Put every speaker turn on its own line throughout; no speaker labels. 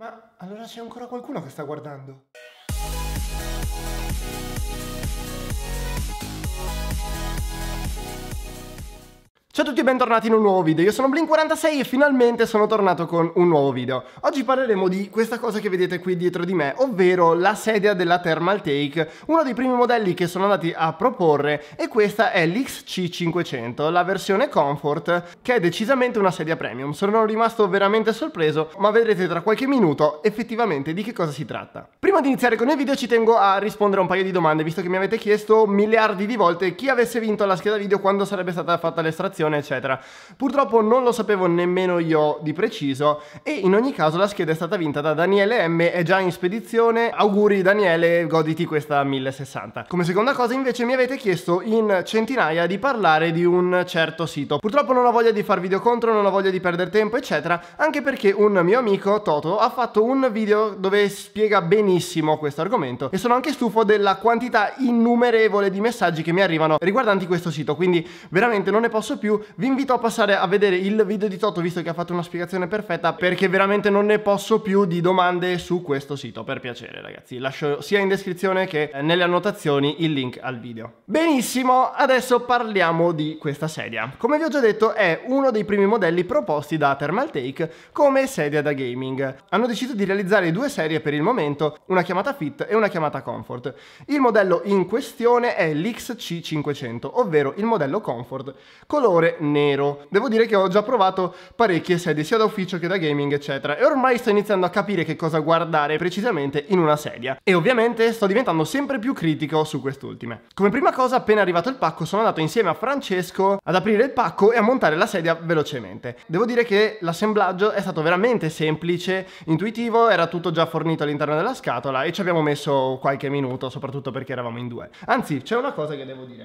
Ma allora c'è ancora qualcuno che sta guardando? Ciao a tutti e bentornati in un nuovo video, io sono Blink46 e finalmente sono tornato con un nuovo video. Oggi parleremo di questa cosa che vedete qui dietro di me, ovvero la sedia della Thermal Take, uno dei primi modelli che sono andati a proporre e questa è l'XC500, la versione Comfort, che è decisamente una sedia premium. Sono rimasto veramente sorpreso, ma vedrete tra qualche minuto effettivamente di che cosa si tratta. Prima di iniziare con il video ci tengo a rispondere a un paio di domande, visto che mi avete chiesto miliardi di volte chi avesse vinto la scheda video quando sarebbe stata fatta l'estrazione generazione, eccetera. Purtroppo non lo sapevo nemmeno io di preciso e in ogni caso la scheda è stata vinta da Daniele M, è già in spedizione. Auguri Daniele, goditi questa 1060. Come seconda cosa invece mi avete chiesto in centinaia di parlare di un certo sito. Purtroppo non ho voglia di far video contro, non ho voglia di perdere tempo, eccetera, anche perché un mio amico Toto ha fatto un video dove spiega benissimo questo argomento e sono anche stufo della quantità innumerevole di messaggi che mi arrivano riguardanti questo sito, quindi veramente non ne posso più più, vi invito a passare a vedere il video di Toto visto che ha fatto una spiegazione perfetta perché veramente non ne posso più di domande su questo sito, per piacere ragazzi. Lascio sia in descrizione che eh, nelle annotazioni il link al video. Benissimo, adesso parliamo di questa sedia. Come vi ho già detto è uno dei primi modelli proposti da Thermaltake come sedia da gaming. Hanno deciso di realizzare due serie per il momento, una chiamata Fit e una chiamata Comfort. Il modello in questione è l'XC500, ovvero il modello Comfort, colore colore nero. Devo dire che ho già provato parecchie sedie sia da ufficio che da gaming eccetera e ormai sto iniziando a capire che cosa guardare precisamente in una sedia e ovviamente sto diventando sempre più critico su quest'ultime. Come prima cosa appena arrivato il pacco sono andato insieme a Francesco ad aprire il pacco e a montare la sedia velocemente. Devo dire che l'assemblaggio è stato veramente semplice, intuitivo, era tutto già fornito all'interno della scatola e ci abbiamo messo qualche minuto soprattutto perché eravamo in due. Anzi c'è una cosa che devo dire.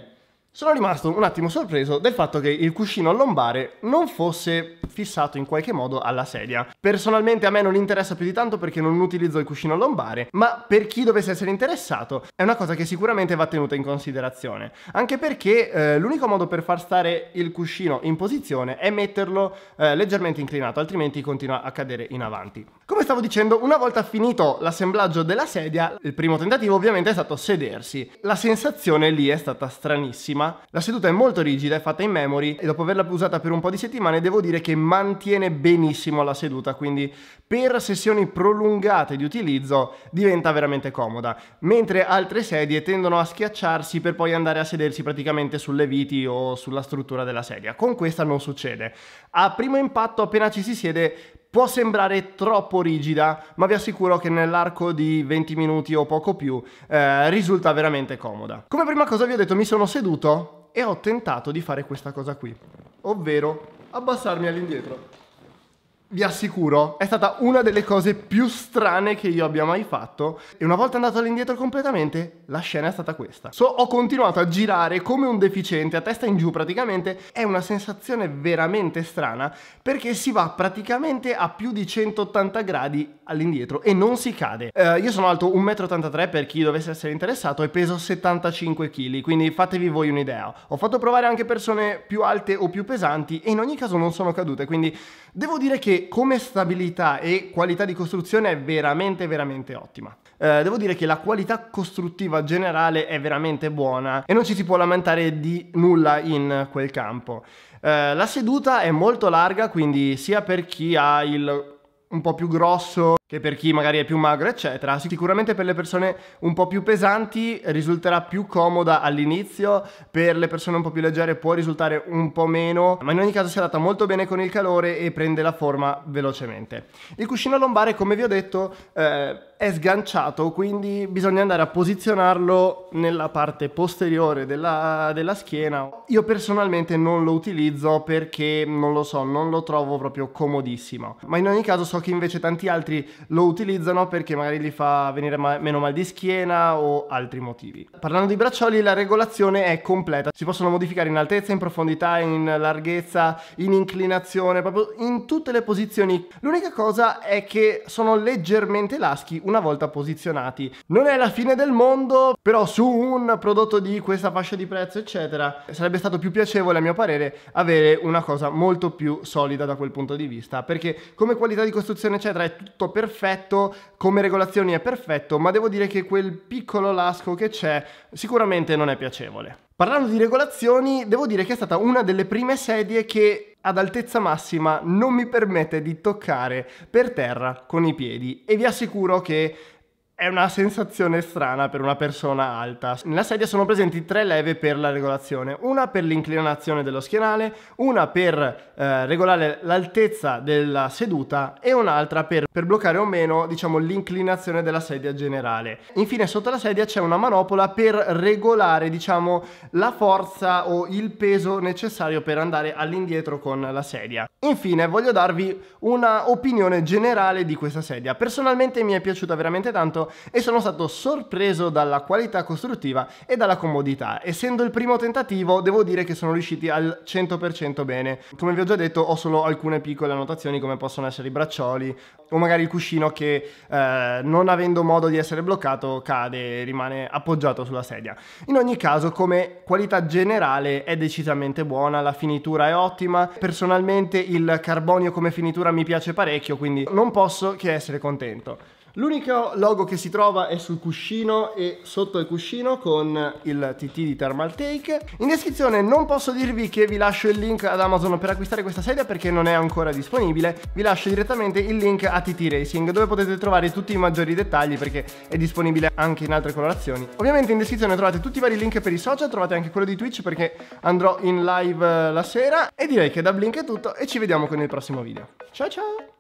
Sono rimasto un attimo sorpreso del fatto che il cuscino lombare non fosse fissato in qualche modo alla sedia. Personalmente a me non interessa più di tanto perché non utilizzo il cuscino lombare, ma per chi dovesse essere interessato è una cosa che sicuramente va tenuta in considerazione. Anche perché eh, l'unico modo per far stare il cuscino in posizione è metterlo eh, leggermente inclinato, altrimenti continua a cadere in avanti. Come stavo dicendo, una volta finito l'assemblaggio della sedia, il primo tentativo ovviamente è stato sedersi. La sensazione lì è stata stranissima forma. La seduta è molto rigida, è fatta in memory e dopo averla usata per un po' di settimane devo dire che mantiene benissimo la seduta, quindi per sessioni prolungate di utilizzo diventa veramente comoda, mentre altre sedie tendono a schiacciarsi per poi andare a sedersi praticamente sulle viti o sulla struttura della sedia. Con questa non succede. A primo impatto appena ci si siede Può sembrare troppo rigida, ma vi assicuro che nell'arco di 20 minuti o poco più eh, risulta veramente comoda. Come prima cosa vi ho detto mi sono seduto e ho tentato di fare questa cosa qui, ovvero abbassarmi all'indietro vi assicuro, è stata una delle cose più strane che io abbia mai fatto e una volta andato all'indietro completamente, la scena è stata questa. So, ho continuato a girare come un deficiente, a testa in giù praticamente, è una sensazione veramente strana perché si va praticamente a più di 180 gradi all'indietro e non si cade. Eh, io sono alto 1,83 m per chi dovesse essere interessato e peso 75 kg, quindi fatevi voi un'idea. Ho fatto provare anche persone più alte o più pesanti e in ogni caso non sono cadute, quindi Devo dire che come stabilità e qualità di costruzione è veramente veramente ottima. Eh, devo dire che la qualità costruttiva generale è veramente buona e non ci si può lamentare di nulla in quel campo. Eh, la seduta è molto larga, quindi sia per chi ha il un po' più grosso che per chi magari è più magro, eccetera. Sicuramente per le persone un po' più pesanti risulterà più comoda all'inizio, per le persone un po' più leggere può risultare un po' meno, ma in ogni caso si adatta molto bene con il calore e prende la forma velocemente. Il cuscino lombare, come vi ho detto, eh, è sganciato, quindi bisogna andare a posizionarlo nella parte posteriore della, della schiena. Io personalmente non lo utilizzo perché, non lo so, non lo trovo proprio comodissimo, ma in ogni caso so che invece tanti altri lo utilizzano perché magari gli fa venire ma- meno mal di schiena o altri motivi. Parlando di braccioli, la regolazione è completa, si possono modificare in altezza, in profondità, in larghezza, in inclinazione, proprio in tutte le posizioni. L'unica cosa è che sono leggermente laschi una volta posizionati. Non è la fine del mondo, però su un prodotto di questa fascia di prezzo, eccetera, sarebbe stato più piacevole, a mio parere, avere una cosa molto più solida da quel punto di vista, perché come qualità di costruzione, eccetera, è tutto perfetto perfetto, come regolazioni è perfetto, ma devo dire che quel piccolo lasco che c'è sicuramente non è piacevole. Parlando di regolazioni, devo dire che è stata una delle prime sedie che ad altezza massima non mi permette di toccare per terra con i piedi e vi assicuro che è una sensazione strana per una persona alta. Nella sedia sono presenti tre leve per la regolazione, una per l'inclinazione dello schienale, una per eh, regolare l'altezza della seduta e un'altra per, per, bloccare o meno diciamo, l'inclinazione della sedia generale. Infine sotto la sedia c'è una manopola per regolare diciamo, la forza o il peso necessario per andare all'indietro con la sedia. Infine voglio darvi una opinione generale di questa sedia. Personalmente mi è piaciuta veramente tanto e sono stato sorpreso dalla qualità costruttiva e dalla comodità. Essendo il primo tentativo devo dire che sono riusciti al 100% bene. Come vi ho già detto ho solo alcune piccole annotazioni come possono essere i braccioli o magari il cuscino che eh, non avendo modo di essere bloccato cade e rimane appoggiato sulla sedia. In ogni caso come qualità generale è decisamente buona, la finitura è ottima, personalmente il carbonio come finitura mi piace parecchio quindi non posso che essere contento. L'unico logo che si trova è sul cuscino e sotto il cuscino con il TT di Thermal Take. In descrizione non posso dirvi che vi lascio il link ad Amazon per acquistare questa sedia perché non è ancora disponibile. Vi lascio direttamente il link a TT Racing dove potete trovare tutti i maggiori dettagli perché è disponibile anche in altre colorazioni. Ovviamente in descrizione trovate tutti i vari link per i social, trovate anche quello di Twitch perché andrò in live eh, la sera e direi che da Blink è tutto e ci vediamo con il prossimo video. Ciao ciao!